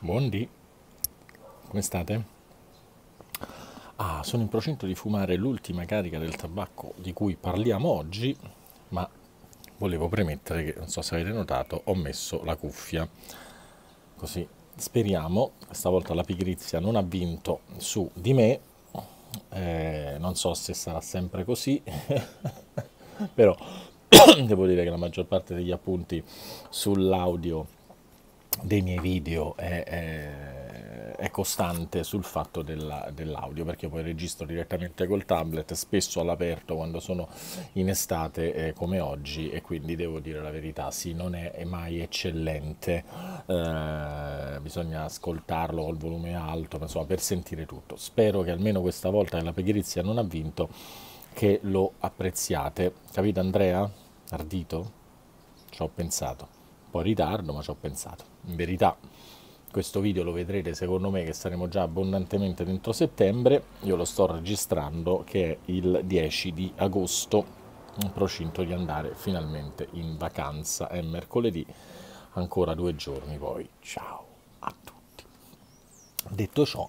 Buondì, come state? Ah, sono in procinto di fumare l'ultima carica del tabacco di cui parliamo oggi, ma volevo premettere che, non so se avete notato, ho messo la cuffia. Così speriamo, stavolta la pigrizia non ha vinto su di me, eh, non so se sarà sempre così, però devo dire che la maggior parte degli appunti sull'audio dei miei video è, è, è costante sul fatto della, dell'audio perché poi registro direttamente col tablet spesso all'aperto quando sono in estate eh, come oggi e quindi devo dire la verità sì non è mai eccellente eh, bisogna ascoltarlo col volume alto insomma per sentire tutto spero che almeno questa volta che la pigrizia non ha vinto che lo apprezziate capito Andrea? Ardito? ci ho pensato po' in ritardo, ma ci ho pensato. In verità, questo video lo vedrete secondo me che saremo già abbondantemente dentro settembre. Io lo sto registrando che è il 10 di agosto, in procinto di andare finalmente in vacanza. È mercoledì, ancora due giorni poi. Ciao a tutti. Detto ciò,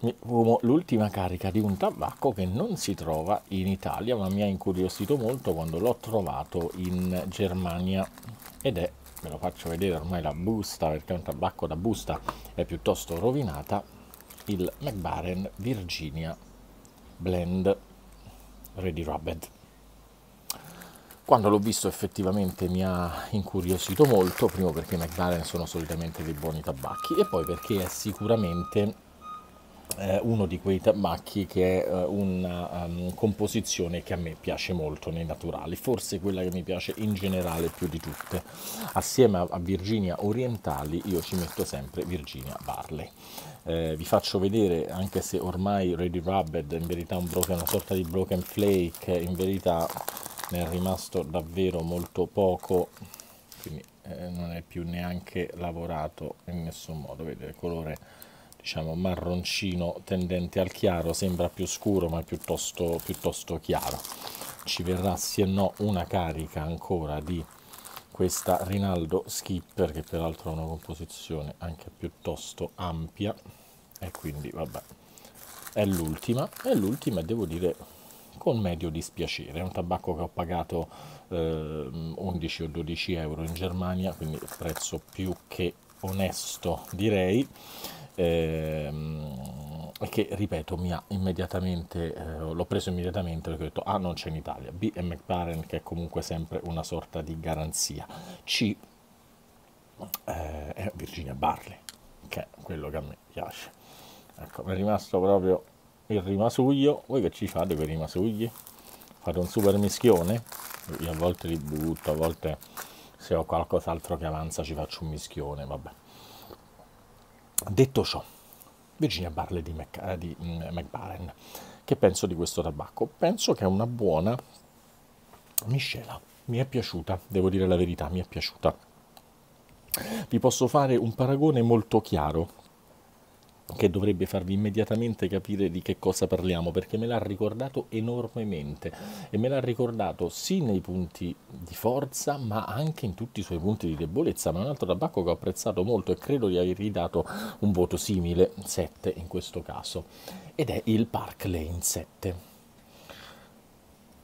mi fumo l'ultima carica di un tabacco che non si trova in Italia, ma mi ha incuriosito molto quando l'ho trovato in Germania ed è, ve lo faccio vedere ormai la busta, perché è un tabacco da busta, è piuttosto rovinata, il McBaren Virginia Blend Ready Rubbed. Quando l'ho visto effettivamente mi ha incuriosito molto, primo perché i McLaren sono solitamente dei buoni tabacchi e poi perché è sicuramente eh, uno di quei tabacchi che è eh, una um, ehm, composizione che a me piace molto nei naturali, forse quella che mi piace in generale più di tutte. Assieme a, a Virginia Orientali io ci metto sempre Virginia Barley. Eh, vi faccio vedere, anche se ormai Ready Rubbed in verità un broken, una sorta di broken flake, in verità ne è rimasto davvero molto poco, quindi eh, non è più neanche lavorato in nessun modo, vedete il colore diciamo marroncino tendente al chiaro, sembra più scuro ma piuttosto, piuttosto chiaro. Ci verrà sì e no una carica ancora di questa Rinaldo Skipper che peraltro ha una composizione anche piuttosto ampia e quindi vabbè è l'ultima e l'ultima devo dire con medio dispiacere è un tabacco che ho pagato eh, 11 o 12 euro in Germania quindi prezzo più che onesto direi ehm, che ripeto mi ha immediatamente, eh, l'ho preso immediatamente perché ho detto A ah, non c'è in Italia, B è McLaren che è comunque sempre una sorta di garanzia, C eh, è Virginia Barley che è quello che a me piace. Ecco, mi è rimasto proprio il rimasuglio, voi che ci fate per i rimasugli? Fate un super mischione? Io a volte li butto, a volte se ho qualcos'altro che avanza ci faccio un mischione, vabbè. Detto ciò, Virginia Barley di, Mac, eh, di McBaren, mm, che penso di questo tabacco? Penso che è una buona miscela, mi è piaciuta, devo dire la verità, mi è piaciuta. Vi posso fare un paragone molto chiaro che dovrebbe farvi immediatamente capire di che cosa parliamo, perché me l'ha ricordato enormemente e me l'ha ricordato sì nei punti di forza, ma anche in tutti i suoi punti di debolezza, ma è un altro tabacco che ho apprezzato molto e credo di avergli dato un voto simile, 7 in questo caso, ed è il Park Lane 7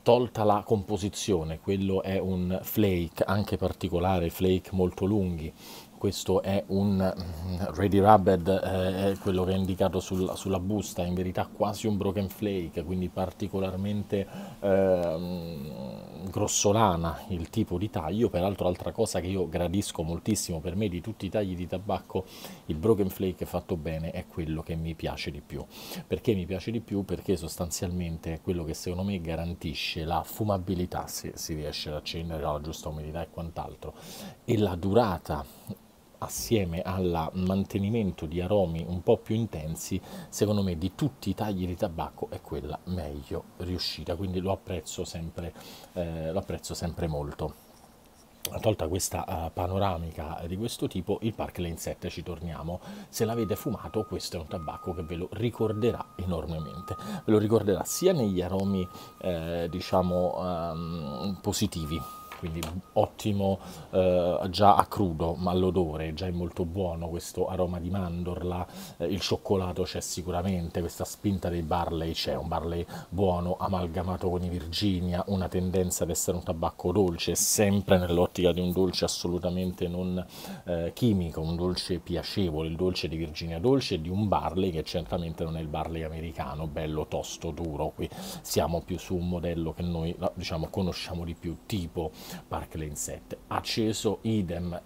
tolta la composizione, quello è un flake anche particolare, flake molto lunghi, questo è un mm, ready rubbed, eh, quello che è indicato sul, sulla busta, in verità quasi un broken flake, quindi particolarmente eh, grossolana il tipo di taglio, peraltro altra cosa che io gradisco moltissimo per me di tutti i tagli di tabacco, il broken flake fatto bene è quello che mi piace di più. Perché mi piace di più? Perché sostanzialmente è quello che secondo me garantisce la fumabilità se si riesce ad accendere la giusta umidità e quant'altro e la durata assieme al mantenimento di aromi un po' più intensi, secondo me di tutti i tagli di tabacco è quella meglio riuscita, quindi lo apprezzo sempre, eh, lo apprezzo sempre molto. Tolta questa uh, panoramica di questo tipo, il Park Lane 7 ci torniamo. Se l'avete fumato, questo è un tabacco che ve lo ricorderà enormemente. Ve lo ricorderà sia negli aromi, eh, diciamo, um, positivi, quindi ottimo eh, già a crudo, ma l'odore già è molto buono, questo aroma di mandorla, eh, il cioccolato c'è sicuramente, questa spinta dei barley c'è, un barley buono amalgamato con i Virginia, una tendenza ad essere un tabacco dolce, sempre nell'ottica di un dolce assolutamente non eh, chimico, un dolce piacevole, il dolce di Virginia dolce e di un barley che certamente non è il barley americano, bello, tosto, duro, qui siamo più su un modello che noi diciamo conosciamo di più, tipo Park Lane 7. Acceso idem,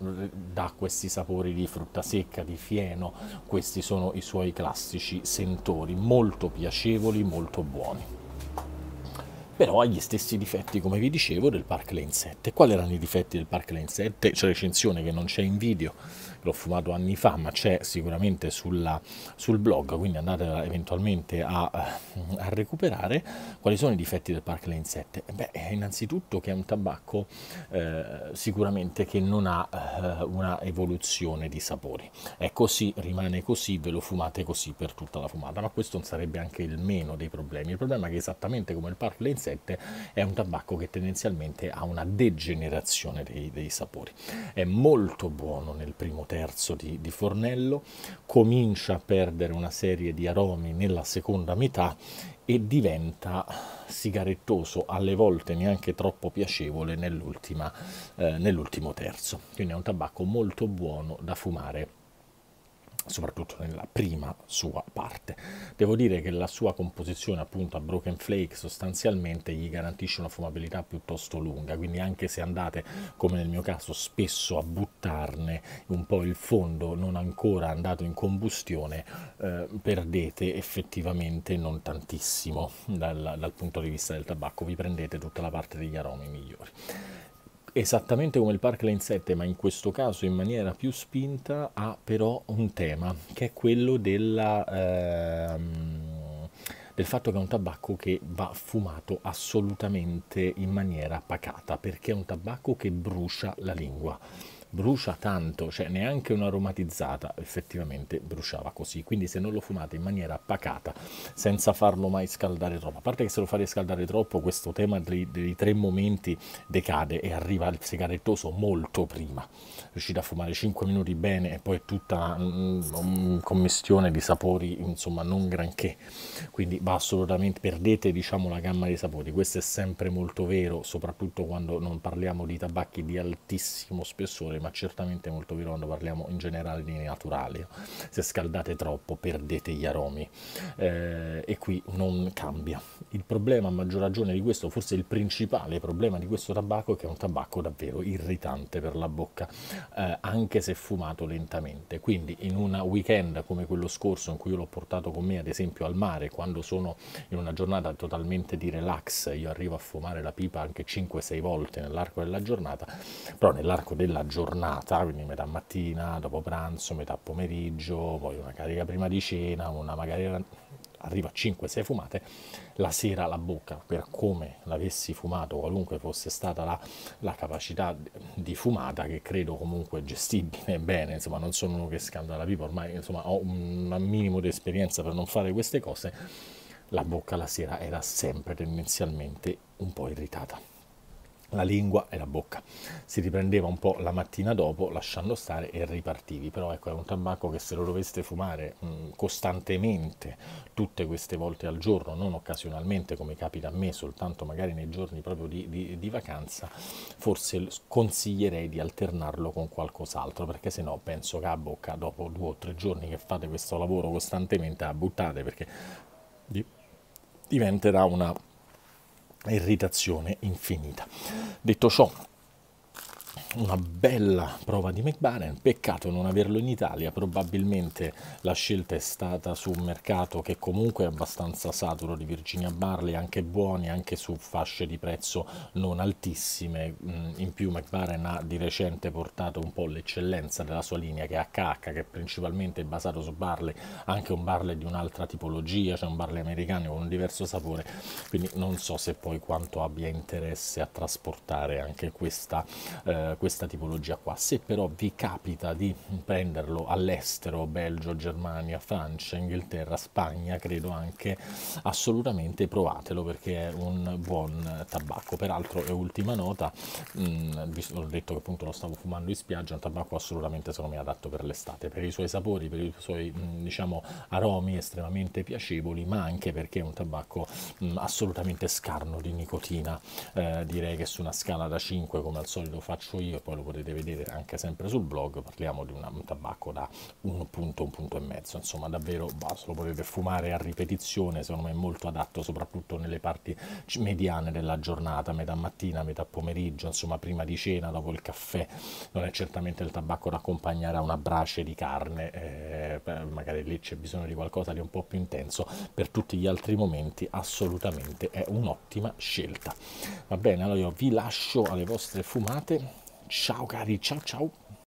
da questi sapori di frutta secca, di fieno, questi sono i suoi classici sentori, molto piacevoli, molto buoni però ha gli stessi difetti, come vi dicevo, del Park Lane 7. Quali erano i difetti del Park Lane 7? C'è recensione che non c'è in video, l'ho fumato anni fa, ma c'è sicuramente sulla, sul blog, quindi andate eventualmente a, a, recuperare. Quali sono i difetti del Park Lane 7? Beh, innanzitutto che è un tabacco eh, sicuramente che non ha eh, una evoluzione di sapori. È così, rimane così, ve lo fumate così per tutta la fumata, ma questo non sarebbe anche il meno dei problemi. Il problema è che esattamente come il Park Lane 7 è un tabacco che tendenzialmente ha una degenerazione dei, dei sapori. È molto buono nel primo tempo terzo di, di Fornello, comincia a perdere una serie di aromi nella seconda metà e diventa sigarettoso, alle volte neanche troppo piacevole nell'ultima, eh, nell'ultimo terzo. Quindi è un tabacco molto buono da fumare soprattutto nella prima sua parte. Devo dire che la sua composizione appunto a broken flake sostanzialmente gli garantisce una fumabilità piuttosto lunga, quindi anche se andate come nel mio caso spesso a buttarne un po' il fondo non ancora andato in combustione, eh, perdete effettivamente non tantissimo dal, dal punto di vista del tabacco, vi prendete tutta la parte degli aromi migliori esattamente come il Parkland 7, ma in questo caso in maniera più spinta, ha però un tema, che è quello della, ehm, del fatto che è un tabacco che va fumato assolutamente in maniera pacata, perché è un tabacco che brucia la lingua brucia tanto, cioè neanche un'aromatizzata effettivamente bruciava così, quindi se non lo fumate in maniera pacata, senza farlo mai scaldare troppo, a parte che se lo fate scaldare troppo questo tema dei, dei tre momenti decade e arriva al sigarettoso molto prima, riuscite a fumare 5 minuti bene e poi tutta mm, mm, una commistione di sapori insomma non granché, quindi va assolutamente, perdete diciamo la gamma dei sapori, questo è sempre molto vero, soprattutto quando non parliamo di tabacchi di altissimo spessore, ma certamente molto quando parliamo in generale di naturale. Se scaldate troppo perdete gli aromi eh, e qui non cambia. Il problema a maggior ragione di questo, forse il principale problema di questo tabacco è che è un tabacco davvero irritante per la bocca, eh, anche se fumato lentamente. Quindi in un weekend come quello scorso in cui io l'ho portato con me ad esempio al mare, quando sono in una giornata totalmente di relax, io arrivo a fumare la pipa anche 5-6 volte nell'arco della giornata, però nell'arco della giornata giornata, quindi metà mattina, dopo pranzo, metà pomeriggio, poi una carica prima di cena, una magari arriva a 5-6 fumate, la sera la bocca, per come l'avessi fumato, qualunque fosse stata la, la, capacità di fumata, che credo comunque gestibile bene, insomma non sono uno che scandala vivo, ormai insomma, ho un minimo di esperienza per non fare queste cose, la bocca la sera era sempre tendenzialmente un po' irritata la lingua e la bocca. Si riprendeva un po' la mattina dopo, lasciando stare e ripartivi. Però ecco, è un tabacco che se lo doveste fumare mh, mm, costantemente, tutte queste volte al giorno, non occasionalmente come capita a me, soltanto magari nei giorni proprio di, di, di vacanza, forse consiglierei di alternarlo con qualcos'altro, perché se no penso che a bocca dopo due o tre giorni che fate questo lavoro costantemente la buttate, perché diventerà una irritazione infinita. Detto ciò, una bella prova di McBaren, peccato non averlo in Italia, probabilmente la scelta è stata su un mercato che comunque è abbastanza saturo di Virginia Barley, anche buoni, anche su fasce di prezzo non altissime, mm, in più McBaren ha di recente portato un po' l'eccellenza della sua linea che è HH, che è principalmente basato su Barley, anche un Barley di un'altra tipologia, cioè un Barley americano con un diverso sapore, quindi non so se poi quanto abbia interesse a trasportare anche questa... Eh, questa tipologia qua. Se però vi capita di prenderlo all'estero, Belgio, Germania, Francia, Inghilterra, Spagna, credo anche, assolutamente provatelo perché è un buon tabacco. Peraltro è ultima nota, mh, mm, ho detto che appunto lo stavo fumando in spiaggia, è un tabacco assolutamente secondo me adatto per l'estate, per i suoi sapori, per i suoi mh, mm, diciamo aromi estremamente piacevoli, ma anche perché è un tabacco mh, mm, assolutamente scarno di nicotina. Eh, direi che su una scala da 5 come al solito faccio io video, poi lo potete vedere anche sempre sul blog, parliamo di una, un tabacco da un punto, un punto e mezzo, insomma davvero basso, lo potete fumare a ripetizione, secondo me è molto adatto soprattutto nelle parti mediane della giornata, metà mattina, metà pomeriggio, insomma prima di cena, dopo il caffè, non è certamente il tabacco da accompagnare a una brace di carne, eh, magari lì c'è bisogno di qualcosa di un po' più intenso, per tutti gli altri momenti assolutamente è un'ottima scelta. Va bene, allora io vi lascio alle vostre fumate Ciao cari, ciao ciao.